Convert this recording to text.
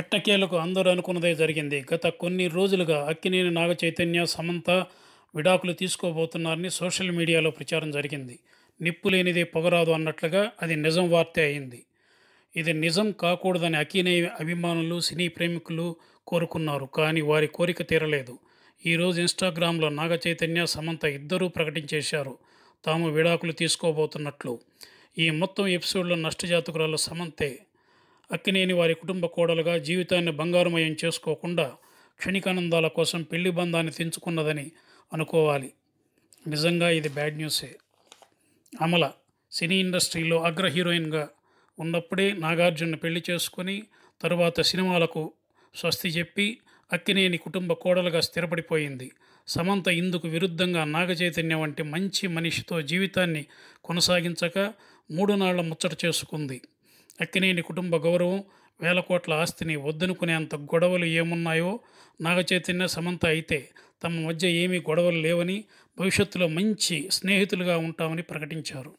ఎట్టకేలకు అందరూ అనుకున్నదే జరిగింది గత కొన్ని రోజులుగా అక్కినేని నాగ చైతన్య సమంత విడాకులు తీసుకోబోతున్నారని సోషల్ మీడియాలో ప్రచారం జరిగింది నిప్పు లేనిదే పొగరాదు అన్నట్లుగా అది నిజం వార్తే అయింది ఇది నిజం కాకూడదని అక్కినేయ అభిమానులు సినీ ప్రేమికులు కోరుకున్నారు కానీ వారి కోరిక తీరలేదు ఈరోజు ఇన్స్టాగ్రామ్లో నాగ చైతన్య సమంత ఇద్దరూ ప్రకటించేశారు తాము విడాకులు తీసుకోబోతున్నట్లు ఈ మొత్తం ఎపిసోడ్లో నష్టజాతకురాలు సమంతే అక్కినేని వారి కుటుంబ కోడలుగా జీవితాన్ని బంగారుమయం చేసుకోకుండా క్షణికానందాల కోసం పెళ్లి బంధాన్ని తెంచుకున్నదని అనుకోవాలి నిజంగా ఇది బ్యాడ్ న్యూసే అమల సినీ ఇండస్ట్రీలో అగ్ర హీరోయిన్గా ఉన్నప్పుడే నాగార్జున్ను పెళ్లి చేసుకుని తరువాత సినిమాలకు స్వస్తి చెప్పి అక్కినేని కుటుంబ కోడలుగా స్థిరపడిపోయింది సమంత ఇందుకు విరుద్ధంగా నాగచైతన్య వంటి మంచి మనిషితో జీవితాన్ని కొనసాగించక మూడు నాళ్ల ముచ్చట చేసుకుంది అక్కినేని కుటుంబ గౌరవం వేల కోట్ల ఆస్తిని వద్దనుకునేంత గొడవలు ఏమున్నాయో నాగచైతన్య సమంత అయితే తమ మధ్య ఏమీ గొడవలు లేవని భవిష్యత్తులో మంచి స్నేహితులుగా ఉంటామని ప్రకటించారు